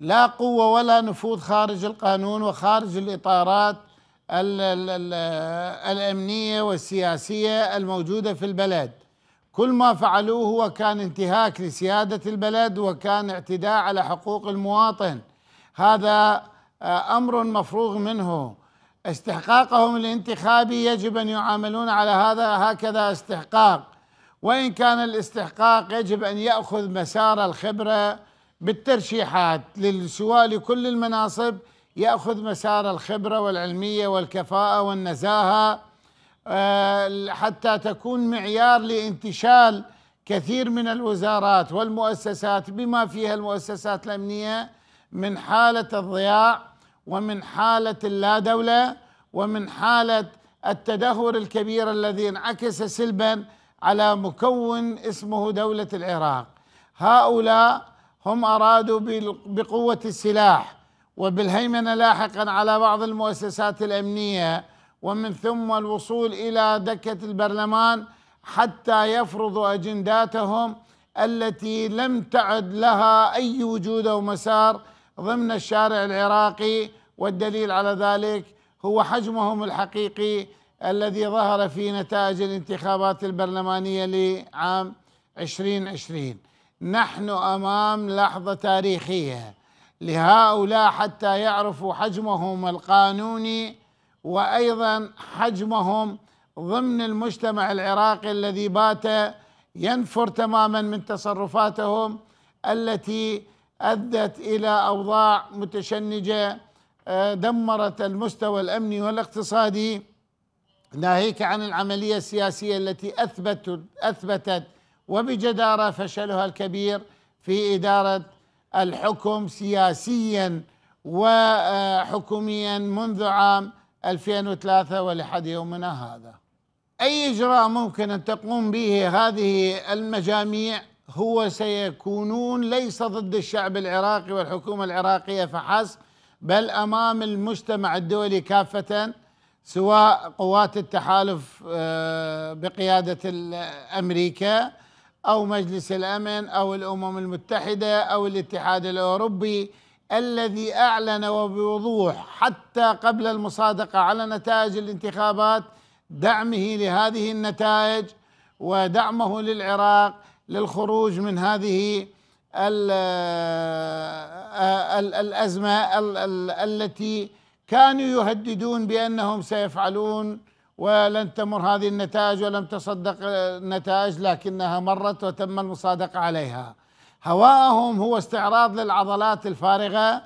لا قوة ولا نفوذ خارج القانون وخارج الإطارات الأمنية والسياسية الموجودة في البلد كل ما فعلوه هو كان انتهاك لسيادة البلد وكان اعتداء على حقوق المواطن هذا آه، أمر مفروغ منه استحقاقهم الانتخابي يجب أن يعاملون على هذا هكذا استحقاق وإن كان الاستحقاق يجب أن يأخذ مسار الخبرة بالترشيحات للسواء لكل المناصب يأخذ مسار الخبرة والعلمية والكفاءة والنزاهة آه، حتى تكون معيار لانتشال كثير من الوزارات والمؤسسات بما فيها المؤسسات الأمنية من حالة الضياع ومن حالة اللا دولة ومن حالة التدهور الكبير الذي انعكس سلبا على مكون اسمه دولة العراق هؤلاء هم ارادوا بقوه السلاح وبالهيمنه لاحقا على بعض المؤسسات الامنيه ومن ثم الوصول الى دكه البرلمان حتى يفرضوا اجنداتهم التي لم تعد لها اي وجود او مسار ضمن الشارع العراقي والدليل على ذلك هو حجمهم الحقيقي الذي ظهر في نتائج الانتخابات البرلمانيه لعام 2020 نحن امام لحظه تاريخيه لهؤلاء حتى يعرفوا حجمهم القانوني وايضا حجمهم ضمن المجتمع العراقي الذي بات ينفر تماما من تصرفاتهم التي ادت الى اوضاع متشنجه آه، دمرت المستوى الامني والاقتصادي ناهيك عن العمليه السياسيه التي اثبتت اثبتت وبجدارة فشلها الكبير في إدارة الحكم سياسيا وحكوميا منذ عام 2003 ولحد يومنا هذا أي إجراء ممكن أن تقوم به هذه المجاميع هو سيكونون ليس ضد الشعب العراقي والحكومة العراقية فحسب بل أمام المجتمع الدولي كافة سواء قوات التحالف آه، بقيادة أمريكا أو مجلس الأمن أو الأمم المتحدة أو الاتحاد الأوروبي الذي أعلن وبوضوح حتى قبل المصادقة على نتائج الانتخابات دعمه لهذه النتائج ودعمه للعراق للخروج من هذه آه، الأزمة التي كانوا يهددون بأنهم سيفعلون ولن تمر هذه النتائج ولم تصدق النتائج لكنها مرت وتم المصادقة عليها هواءهم هو استعراض للعضلات الفارغة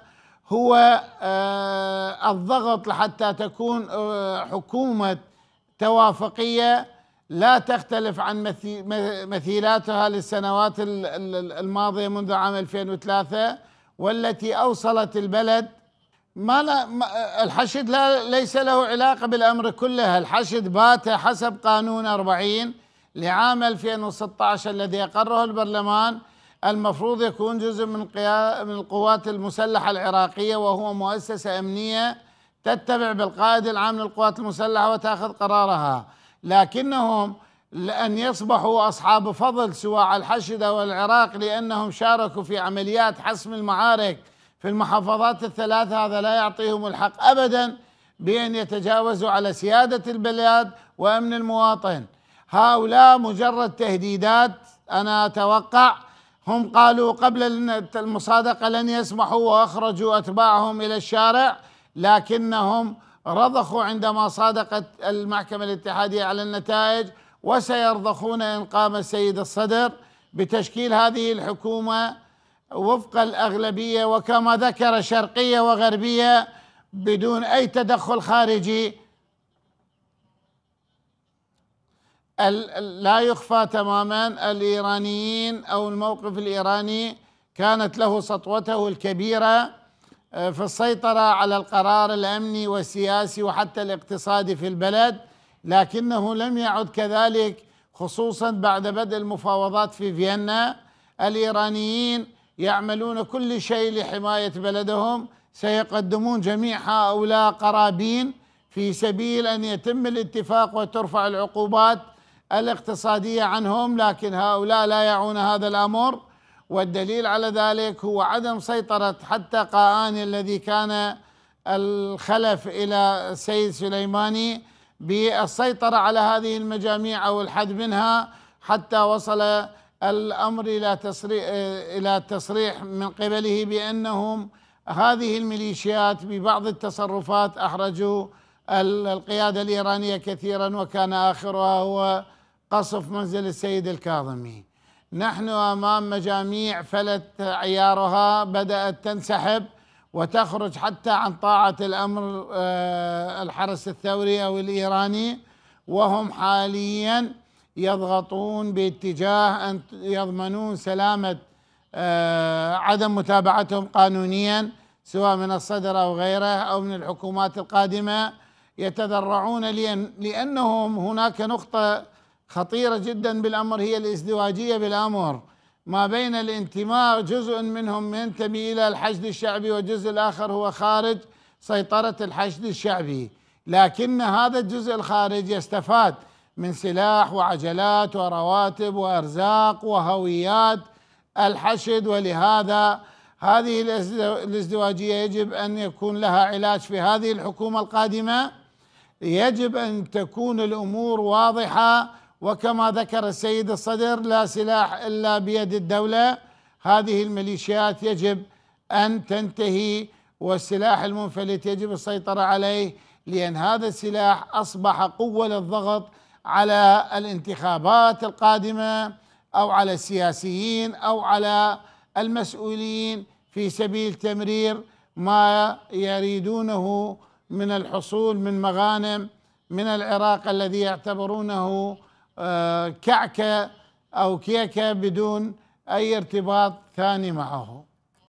هو آه، الضغط لحتى تكون آه، حكومة توافقية لا تختلف عن مثيلاتها للسنوات الماضية منذ عام 2003 والتي أوصلت البلد ما, لا ما الحشد لا ليس له علاقة بالأمر كله الحشد بات حسب قانون 40 لعام 2016 الذي أقره البرلمان المفروض يكون جزء من من القوات المسلحة العراقية وهو مؤسسة أمنية تتبع بالقائد العام للقوات المسلحة وتأخذ قرارها لكنهم لأن يصبحوا أصحاب فضل سواء الحشد أو العراق لأنهم شاركوا في عمليات حسم المعارك في المحافظات الثلاث هذا لا يعطيهم الحق ابدا بان يتجاوزوا على سياده البلاد وامن المواطن هؤلاء مجرد تهديدات انا اتوقع هم قالوا قبل المصادقه لن يسمحوا واخرجوا اتباعهم الى الشارع لكنهم رضخوا عندما صادقت المحكمه الاتحاديه على النتائج وسيرضخون ان قام السيد الصدر بتشكيل هذه الحكومه وفق الأغلبية وكما ذكر شرقية وغربية بدون أي تدخل خارجي لا يخفى تماما الإيرانيين أو الموقف الإيراني كانت له سطوته الكبيرة آه، في السيطرة على القرار الأمني والسياسي وحتى الاقتصادي في البلد لكنه لم يعد كذلك خصوصا بعد بدء المفاوضات في فيينا الإيرانيين يعملون كل شيء لحماية بلدهم سيقدمون جميع هؤلاء قرابين في سبيل أن يتم الاتفاق وترفع العقوبات الاقتصادية عنهم لكن هؤلاء لا يعون هذا الأمر والدليل على ذلك هو عدم سيطرة حتى قاآني الذي كان الخلف إلى السيد سليماني بالسيطرة على هذه المجاميع أو الحد منها حتى وصل الأمر إلى تصريح, إلى تصريح من قبله بأنهم هذه الميليشيات ببعض التصرفات أحرجوا القيادة الإيرانية كثيرا وكان آخرها هو قصف منزل السيد الكاظمي نحن أمام مجاميع فلت عيارها بدأت تنسحب وتخرج حتى عن طاعة الأمر آه، الحرس الثوري أو الإيراني وهم حالياً يضغطون باتجاه ان يضمنون سلامه آه، عدم متابعتهم قانونيا سواء من الصدر او غيره او من الحكومات القادمه يتذرعون لأن لانهم هناك نقطه خطيره جدا بالامر هي الازدواجيه بالامر ما بين الانتماء جزء منهم ينتمي الى الحشد الشعبي والجزء الاخر هو خارج سيطره الحشد الشعبي لكن هذا الجزء الخارج يستفاد من سلاح وعجلات ورواتب وارزاق وهويات الحشد ولهذا هذه الازدواجيه يجب ان يكون لها علاج في هذه الحكومه القادمه يجب ان تكون الامور واضحه وكما ذكر السيد الصدر لا سلاح الا بيد الدوله هذه الميليشيات يجب ان تنتهي والسلاح المنفلت يجب السيطره عليه لان هذا السلاح اصبح قوه للضغط على الانتخابات القادمه او على السياسيين او على المسؤولين في سبيل تمرير ما يريدونه من الحصول من مغانم من العراق الذي يعتبرونه آه، كعكه او كيكه بدون اي ارتباط ثاني معه